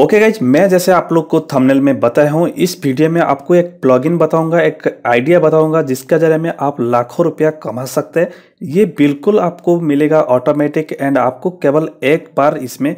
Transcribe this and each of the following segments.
okay okay guys मैं जैसे आप लोग को थंबनेल में बताया हूँ इस वीडियो में आपको एक प्लॉगिन बताऊंगा एक आइडिया बताऊंगा जिसके जरिए में आप लाखों रुपया कमा सकते हैं ये बिल्कुल आपको मिलेगा ऑटोमेटिक एंड आपको केवल एक बार इसमें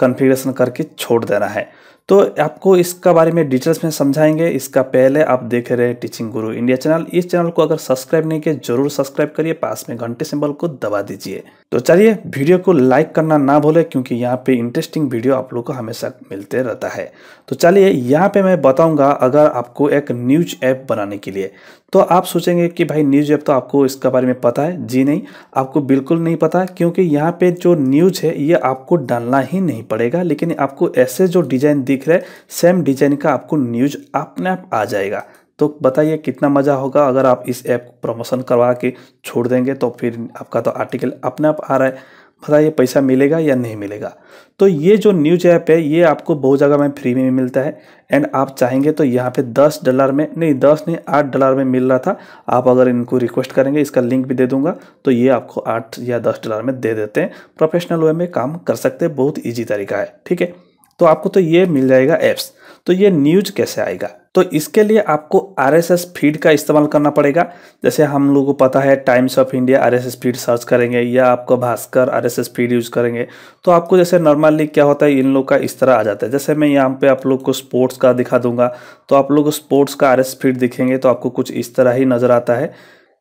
कन्फिग्रेशन करके छोड़ देना है तो आपको इसका बारे में डिटेल्स में समझाएंगे इसका पहले आप देख रहे हैं टीचिंग गुरु इंडिया चैनल इस चैनल को अगर सब्सक्राइब नहीं किया जरूर सब्सक्राइब करिए पास में घंटे सिंबल को दबा दीजिए तो चलिए वीडियो को लाइक करना ना भूले क्योंकि यहाँ पे इंटरेस्टिंग वीडियो आप लोग को हमेशा मिलते रहता है तो चलिए यहाँ पे मैं बताऊंगा अगर आपको एक न्यूज ऐप बनाने के लिए तो आप सोचेंगे कि भाई न्यूज़ ऐप तो आपको इसके बारे में पता है जी नहीं आपको बिल्कुल नहीं पता क्योंकि यहाँ पे जो न्यूज़ है ये आपको डालना ही नहीं पड़ेगा लेकिन आपको ऐसे जो डिज़ाइन दिख रहे सेम डिज़ाइन का आपको न्यूज़ अपने आप आ जाएगा तो बताइए कितना मज़ा होगा अगर आप इस ऐप को प्रमोशन करवा के छोड़ देंगे तो फिर आपका तो आर्टिकल अपने आप आ रहा है ये पैसा मिलेगा या नहीं मिलेगा तो ये जो न्यूज ऐप है ये आपको बहुत जगह में फ्री में मिलता है एंड आप चाहेंगे तो यहाँ पे 10 डॉलर में नहीं 10 नहीं 8 डॉलर में मिल रहा था आप अगर इनको रिक्वेस्ट करेंगे इसका लिंक भी दे दूंगा तो ये आपको 8 या 10 डॉलर में दे देते हैं प्रोफेशनल वे में काम कर सकते हैं बहुत ईजी तरीका है ठीक है तो आपको तो ये मिल जाएगा ऐप्स तो ये न्यूज कैसे आएगा तो इसके लिए आपको आरएसएस फीड का इस्तेमाल करना पड़ेगा जैसे हम लोगों को पता है Times of India RSS feed search करेंगे या आपको भास्कर आरएसएस फीड यूज़ करेंगे तो आपको जैसे नॉर्मली क्या होता है इन लोग का इस तरह आ जाता है जैसे मैं यहाँ पे आप लोग को स्पोर्ट्स का दिखा दूंगा तो आप लोग स्पोर्ट्स का आर फीड दिखेंगे तो आपको कुछ इस तरह ही नज़र आता है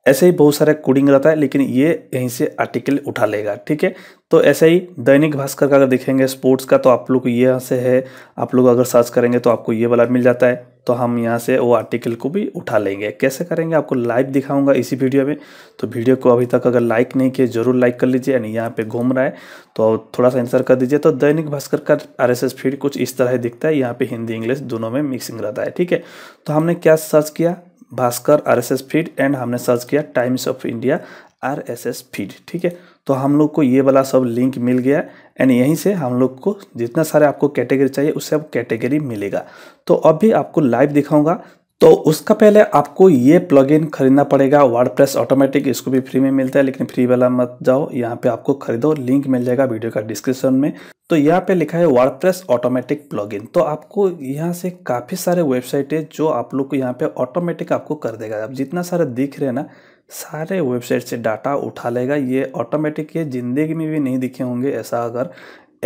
ऐसे ही बहुत सारे कोडिंग रहता है लेकिन ये यहीं से आर्टिकल उठा लेगा ठीक है तो ऐसे ही दैनिक भास्कर का अगर देखेंगे स्पोर्ट्स का तो आप लोग ये यहाँ से है आप लोग अगर सर्च करेंगे तो आपको ये वाला मिल जाता है तो हम यहाँ से वो आर्टिकल को भी उठा लेंगे कैसे करेंगे आपको लाइव दिखाऊंगा इसी वीडियो में तो वीडियो को अभी तक अगर लाइक नहीं किए जरूर लाइक कर लीजिए यानी यहाँ पे घूम रहा है तो थोड़ा सा आंसर कर दीजिए तो दैनिक भास्कर का आर एस फीड कुछ इस तरह दिखता है यहाँ पे हिंदी इंग्लिश दोनों में मिक्सिंग रहता है ठीक है तो हमने क्या सर्च किया भास्कर आरएसएस फीड एंड हमने सर्च किया Times of India RSS feed ठीक है तो हम लोग को ये वाला सब लिंक मिल गया एंड यहीं से हम लोग को जितना सारे आपको कैटेगरी चाहिए उससे आप कैटेगरी मिलेगा तो अब भी आपको लाइव दिखाऊंगा तो उसका पहले आपको ये प्लगइन खरीदना पड़ेगा वर्डप्रेस ऑटोमेटिक इसको भी फ्री में मिलता है लेकिन फ्री वाला मत जाओ यहाँ पे आपको खरीदो लिंक मिल जाएगा वीडियो का डिस्क्रिप्शन में तो यहाँ पे लिखा है वर्डप्रेस ऑटोमेटिक प्लगइन तो आपको यहाँ से काफ़ी सारे वेबसाइट है जो आप लोग को यहाँ पे ऑटोमेटिक आपको कर देगा आप जितना सारे दिख रहे हैं ना सारे वेबसाइट से डाटा उठा लेगा ये ऑटोमेटिक ये ज़िंदगी में भी नहीं दिखे होंगे ऐसा अगर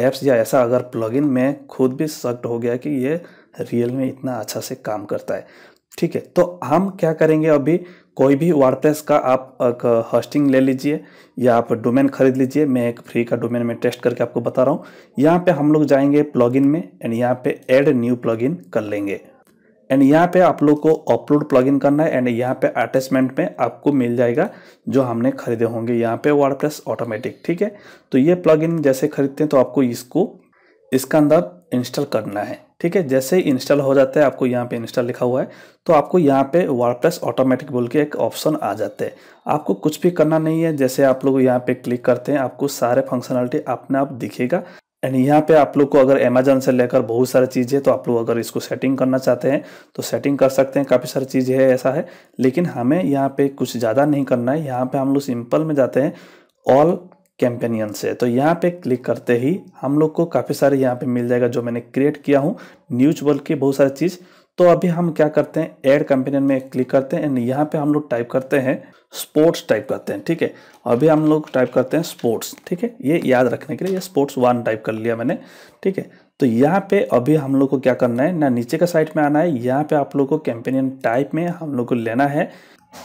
ऐप्स या ऐसा अगर प्लगइन में खुद भी शक्ट हो गया कि ये रियल में इतना अच्छा से काम करता है ठीक है तो हम क्या करेंगे अभी कोई भी वर्डप्रेस का आप एक होस्टिंग ले लीजिए या आप डोमेन खरीद लीजिए मैं एक फ्री का डोमेन में टेस्ट करके आपको बता रहा हूँ यहाँ पे हम लोग जाएंगे प्लगइन में एंड यहाँ पे ऐड न्यू प्लगइन कर लेंगे एंड यहाँ पे आप लोग को अपलोड प्लगइन करना है एंड यहाँ पे अटैचमेंट में आपको मिल जाएगा जो हमने खरीदे होंगे यहाँ पे वर्डप्रेस ऑटोमेटिक ठीक है तो ये प्लगइन जैसे खरीदते हैं तो आपको इसको इसका अंदर इंस्टॉल करना है ठीक है जैसे ही इंस्टॉल हो जाता है आपको यहाँ पे इंस्टॉल लिखा हुआ है तो आपको यहाँ पे वर्डप्रेस ऑटोमेटिक बोल के एक ऑप्शन आ जाता है आपको कुछ भी करना नहीं है जैसे आप लोग यहाँ पे क्लिक करते हैं आपको सारे फंक्शनलिटी अपने आप दिखेगा एंड यहाँ पे आप लोग को अगर अमेजोन से लेकर बहुत सारी चीज़ें तो आप लोग अगर इसको सेटिंग करना चाहते हैं तो सेटिंग कर सकते हैं काफ़ी सारी चीज़ें है ऐसा है लेकिन हमें यहाँ पे कुछ ज़्यादा नहीं करना है यहाँ पे हम लोग सिंपल में जाते हैं ऑल कैंपेनियन से तो यहाँ पे क्लिक करते ही हम लोग को काफ़ी सारे यहाँ पे मिल जाएगा जो मैंने क्रिएट किया हूँ न्यूज वर्ल्ड के बहुत सारी चीज़ तो अभी हम क्या करते हैं एड कैंपेनियन में क्लिक करते हैं एंड यहाँ पे हम लोग टाइप करते हैं स्पोर्ट्स टाइप करते हैं ठीक है अभी हम लोग टाइप करते हैं स्पोर्ट्स ठीक है ये याद रखने के लिए ये स्पोर्ट्स वन टाइप कर लिया मैंने ठीक है तो यहाँ पे अभी हम लोग को क्या करना है ना नीचे का साइड में आना है यहाँ पे आप लोग को कैंपेनियन टाइप में हम लोग को लेना है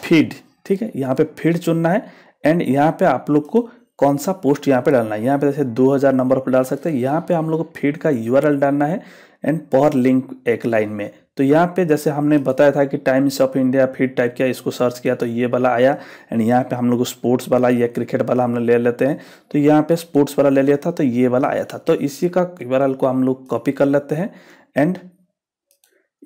फीड ठीक है यहाँ पे फीड चुनना है एंड यहाँ पे आप लोग को कौन सा पोस्ट यहाँ पे डालना है यहाँ पे जैसे 2000 नंबर पर डाल सकते हैं यहाँ पे हम लोग फीड का यू डालना है एंड पर लिंक एक लाइन में तो यहाँ पे जैसे हमने बताया था कि Times of India feed type किया इसको सर्च किया तो ये वाला आया एंड यहाँ पे हम लोग स्पोर्ट्स वाला या क्रिकेट वाला हम लोग ले लेते हैं तो यहाँ पे स्पोर्ट्स वाला ले लिया था तो ये वाला आया था तो इसी का यू को हम लोग कॉपी कर लेते हैं एंड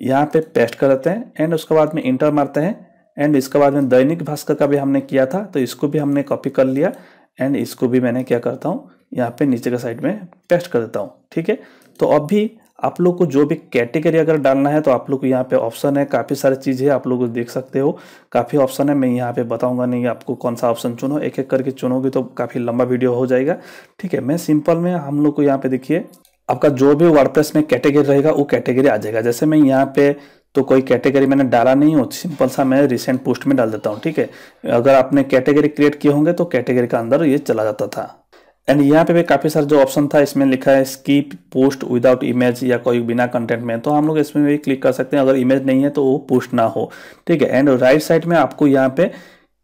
यहाँ पे पेस्ट कर लेते हैं एंड उसके बाद में इंटर मारते हैं एंड इसके बाद में दैनिक भास्कर का भी हमने किया था तो इसको भी हमने कॉपी कर लिया एंड इसको भी मैंने क्या करता हूँ यहाँ पे नीचे का साइड में पेस्ट कर देता हूँ ठीक है तो अब भी आप लोग को जो भी कैटेगरी अगर डालना है तो आप लोग को यहाँ पे ऑप्शन है काफ़ी सारी चीज़ें आप लोग देख सकते हो काफ़ी ऑप्शन है मैं यहाँ पे बताऊंगा नहीं आपको कौन सा ऑप्शन चुनो एक एक करके चुनोगे तो काफ़ी लंबा वीडियो हो जाएगा ठीक है मैं सिंपल में हम लोग को यहाँ पे देखिए आपका जो भी वर्डप्रेस में कैटेगरी रहेगा वो कैटेगरी आ जाएगा जैसे मैं यहाँ पे तो कोई कैटेगरी मैंने डाला नहीं हो सिंपल सा मैं रिसेंट पोस्ट में डाल देता हूँ ठीक है अगर आपने कैटेगरी क्रिएट किए होंगे तो कैटेगरी का अंदर ये चला जाता था एंड यहाँ पे भी काफ़ी सारा जो ऑप्शन था इसमें लिखा है स्कीप पोस्ट विदाउट इमेज या कोई बिना कंटेंट में तो हम लोग इसमें भी क्लिक कर सकते हैं अगर इमेज नहीं है तो वो पोस्ट ना हो ठीक है एंड राइट साइड में आपको यहाँ पे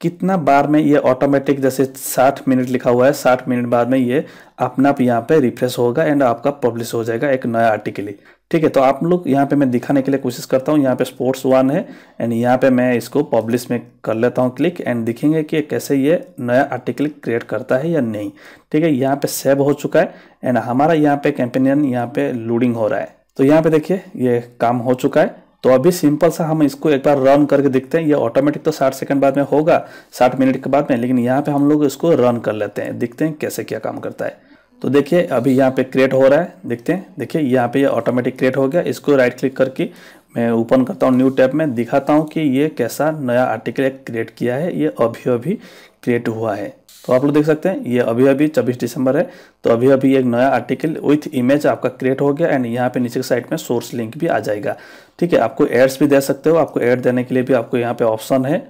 कितना बार में ये ऑटोमेटिक जैसे 60 मिनट लिखा हुआ है 60 मिनट बाद में ये अपना आप यहाँ पे रिफ्रेश होगा एंड आपका पब्लिश हो जाएगा एक नया आर्टिकल ही ठीक है तो आप लोग यहाँ पे मैं दिखाने के लिए कोशिश करता हूँ यहाँ पे स्पोर्ट्स वन है एंड यहाँ पे मैं इसको पब्लिश में कर लेता हूँ क्लिक एंड दिखेंगे कि कैसे ये नया आर्टिकल क्रिएट करता है या नहीं ठीक है यहाँ पे सेव हो चुका है एंड हमारा यहाँ पे कैंपेनियन यहाँ पे लूडिंग हो रहा है तो यहाँ पे देखिए ये काम हो चुका है तो अभी सिंपल सा हम इसको एक बार रन करके देखते हैं ये ऑटोमेटिक तो 60 सेकंड बाद में होगा 60 मिनट के बाद में लेकिन यहाँ पे हम लोग इसको रन कर लेते हैं देखते हैं कैसे क्या काम करता है तो देखिए अभी यहाँ पे क्रिएट हो रहा है देखते हैं देखिए यहाँ पे ये ऑटोमेटिक क्रिएट हो गया इसको राइट क्लिक करके मैं ओपन करता हूँ न्यू टैब में दिखाता हूँ कि ये कैसा नया आर्टिकल क्रिएट किया है ये अभी अभी क्रिएट हुआ है तो आप लोग देख सकते हैं ये अभी अभी 26 दिसंबर है तो अभी अभी एक नया आर्टिकल विथ इमेज आपका क्रिएट हो गया एंड यहाँ पे नीचे के साइड में सोर्स लिंक भी आ जाएगा ठीक है आपको एड्स भी दे सकते हो आपको एड देने के लिए भी आपको यहाँ पे ऑप्शन है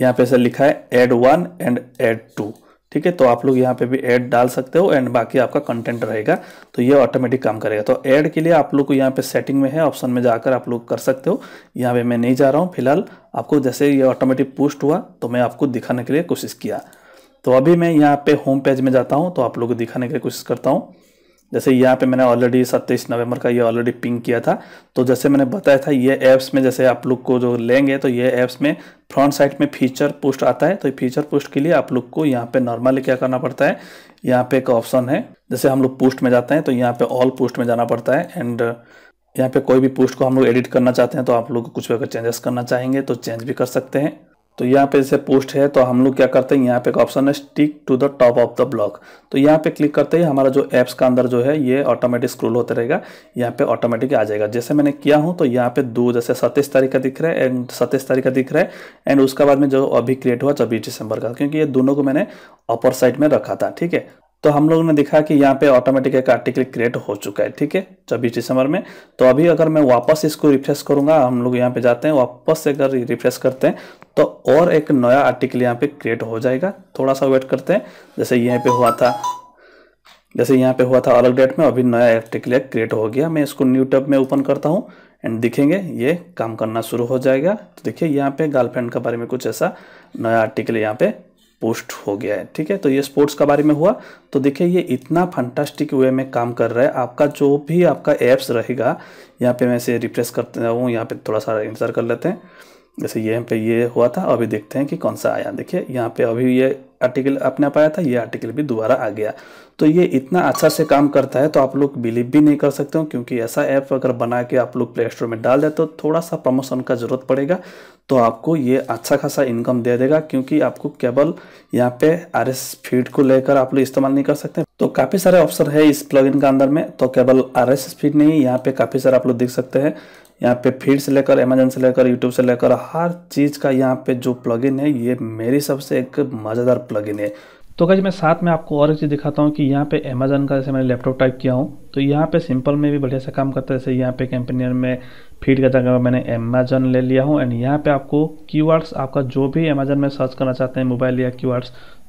यहाँ पे ऐसा लिखा है ad one and ad two ठीक है तो आप लोग यहाँ पे भी ऐड डाल सकते हो एंड बाकी आपका कंटेंट रहेगा तो ये ऑटोमेटिक काम करेगा तो ऐड के लिए आप लोग को यहाँ पे सेटिंग में है ऑप्शन में जाकर आप लोग कर सकते हो यहाँ पे मैं नहीं जा रहा हूँ फिलहाल आपको जैसे ये ऑटोमेटिक पोस्ट हुआ तो मैं आपको दिखाने के लिए कोशिश किया तो अभी मैं यहाँ पे होम पेज में जाता हूँ तो आप लोग को दिखाने लिए कोशिश करता हूँ जैसे यहाँ पे मैंने ऑलरेडी 27 नवंबर का ये ऑलरेडी पिंक किया था तो जैसे मैंने बताया था ये ऐप्स में जैसे आप लोग को जो लेंगे तो ये ऐप्स में फ्रंट साइड में फीचर पोस्ट आता है तो फीचर पोस्ट के लिए आप लोग को यहाँ पे नॉर्मली क्या करना पड़ता है यहाँ पे एक ऑप्शन है जैसे हम लोग पोस्ट में जाते हैं तो यहाँ पे ऑल पोस्ट में जाना पड़ता है एंड यहाँ पे कोई भी पोस्ट को हम लोग एडिट करना चाहते हैं तो आप लोग कुछ अगर चेंजेस करना चाहेंगे तो चेंज भी कर सकते हैं तो यहाँ पे जैसे पोस्ट है तो हम लोग क्या करते हैं यहाँ पे एक ऑप्शन है stick to the top of the block तो यहाँ पे क्लिक करते ही हमारा जो एप्स का अंदर जो है ये ऑटोमेटिक स्क्रोल होता रहेगा यहाँ पे ऑटोमेटिक आ जाएगा जैसे मैंने किया हूँ तो यहाँ पे दो जैसे सत्ताईस तारीख का दिख रहा है एंड सत्ताईस तारीख का दिख रहा है एंड उसके बाद में जो अभी क्रिएट हुआ छब्बीस दिसंबर का क्योंकि ये दोनों को मैंने अपर साइड में रखा था ठीक है तो हम लोगों ने देखा कि यहाँ पे ऑटोमेटिक एक आर्टिकल क्रिएट हो चुका है ठीक है चौबीस दिसंबर में तो अभी अगर मैं वापस इसको रिफ्रेश करूँगा हम लोग यहाँ पे जाते हैं वापस से अगर रिफ्रेश करते हैं तो और एक नया आर्टिकल यहाँ पे क्रिएट हो जाएगा थोड़ा सा वेट करते हैं जैसे यहाँ पे हुआ था जैसे यहाँ पे हुआ था अलग डेट में अभी नया आर्टिकल क्रिएट हो गया मैं इसको न्यू टब में ओपन करता हूँ एंड दिखेंगे ये काम करना शुरू हो जाएगा तो देखिए यहाँ पे गर्लफ्रेंड के बारे में कुछ ऐसा नया आर्टिकल यहाँ पे पोस्ट हो गया है ठीक है तो ये स्पोर्ट्स का बारे में हुआ तो देखिए ये इतना फंटास्टिक वे में काम कर रहा है आपका जो भी आपका एप्स रहेगा यहाँ पे मैं इसे रिप्रेस करता हूँ यहाँ पे थोड़ा सा इंसर कर लेते हैं जैसे यहाँ पे ये हुआ था अभी देखते हैं कि कौन सा आया देखिए यहाँ पे अभी ये आर्टिकल आपने पाया था ये आर्टिकल भी दोबारा आ गया तो ये इतना अच्छा से काम करता है तो आप लोग बिलीव भी नहीं कर सकते हो क्योंकि ऐसा ऐप अगर बना के आप लोग प्ले स्टोर में डाल देते तो थोड़ा सा प्रमोशन का ज़रूरत पड़ेगा तो आपको ये अच्छा खासा इनकम दे देगा क्योंकि आपको केवल यहाँ पे आर एस फीड को लेकर आप लोग इस्तेमाल नहीं कर सकते तो काफ़ी सारे ऑप्शन है इस प्लगइन के अंदर में तो केवल आर एस फीड नहीं यहाँ पे काफ़ी सारे आप लोग देख सकते हैं यहाँ पे फीड से लेकर अमेजोन से लेकर यूट्यूब से लेकर हर चीज़ का यहाँ पे जो प्लगइन है ये मेरी सबसे एक मज़ेदार प्लगइन है तो कहीं मैं साथ में आपको और एक चीज़ दिखाता हूँ कि यहाँ पे अमेजन का जैसे मैंने लैपटॉप टाइप किया हूँ तो यहाँ पे सिंपल में भी बढ़िया से काम करता है जैसे यहाँ पे कंपनियर में फीड का जगह मैंने अमेजन ले लिया हूँ एंड यहाँ पे आपको की आपका जो भी अमेजन में सर्च करना चाहते हैं मोबाइल या क्यू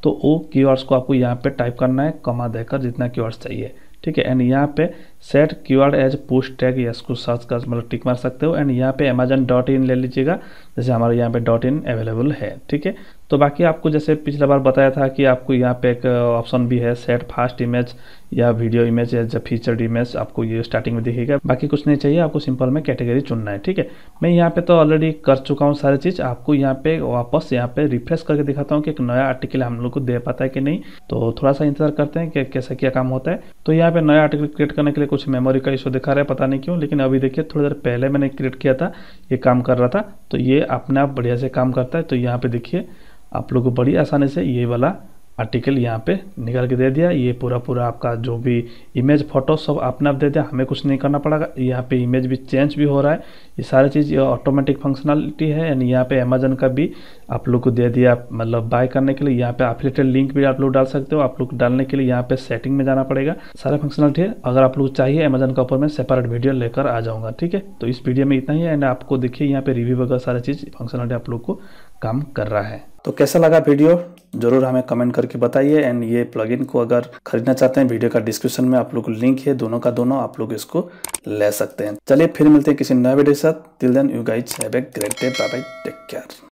तो वो की को आपको यहाँ पर टाइप करना है कमा देकर जितना क्यू चाहिए ठीक है एंड यहाँ पे set Q R as post tag या इसको सर्च कर मतलब टिक मार सकते हो एंड यहाँ पे अमेजन डॉट इन ले लीजिएगा जैसे हमारे यहाँ पे डॉट इन अवेलेबल है ठीक है तो बाकी आपको जैसे पिछला बार बताया था कि आपको यहाँ पे एक ऑप्शन भी है सेट फास्ट इमेज या वीडियो इमेज या फीचर्ड इमेज आपको ये स्टार्टिंग में दिखेगा बाकी कुछ नहीं चाहिए आपको सिंपल में कैटेगरी चुनना है ठीक है मैं यहाँ पे तो ऑलरेडी कर चुका हूँ सारी चीज़ आपको यहाँ पे वापस यहाँ पे रिफ्रेश करके दिखाता हूँ कि एक नया आर्टिकल हम लोग को दे पाता है कि नहीं तो थोड़ा सा इंतजार करते हैं कि कैसा क्या काम होता है तो यहाँ पे नया आर्टिकल क्रिएट करने के लिए कुछ मेमोरी का इशू दिखा रहा है पता नहीं क्यों लेकिन अभी देखिए थोड़ी देर पहले मैंने क्रिएट किया था ये काम कर रहा था तो ये अपने आप बढ़िया से काम करता है तो यहाँ पे देखिए आप लोग को बड़ी आसानी से ये वाला आर्टिकल यहाँ पे निकाल के दे दिया ये पूरा पूरा आपका जो भी इमेज फोटो सब अपने आप दे दिया हमें कुछ नहीं करना पड़ेगा यहाँ पे इमेज भी चेंज भी हो रहा है ये सारी चीज़ ऑटोमेटिक फंक्शनलिटी है एंड यहाँ पे अमेजन का भी आप लोग को दे दिया मतलब बाय करने के लिए यहाँ पे एफिलेटेड लिंक भी आप लोग डाल सकते हो आप लोग डालने के लिए यहाँ पे सेटिंग में जाना पड़ेगा सारे फंक्शनलिटी है अगर आप लोग चाहिए अमेजन का ऊपर मैं सेपरेट वीडियो लेकर आ जाऊँगा ठीक है तो इस वीडियो में इतना ही एंड आपको देखिए यहाँ पे रिव्यू वगैरह सारा चीज़ फंक्शनलिटी आप लोग को काम कर रहा है तो कैसा लगा वीडियो जरूर हमें कमेंट करके बताइए एंड ये प्लगइन को अगर खरीदना चाहते हैं वीडियो का डिस्क्रिप्शन में आप लोग को लिंक है दोनों का दोनों आप लोग इसको ले सकते हैं चलिए फिर मिलते हैं किसी नए वीडियो के साथ till then you guys have a great day bye bye take care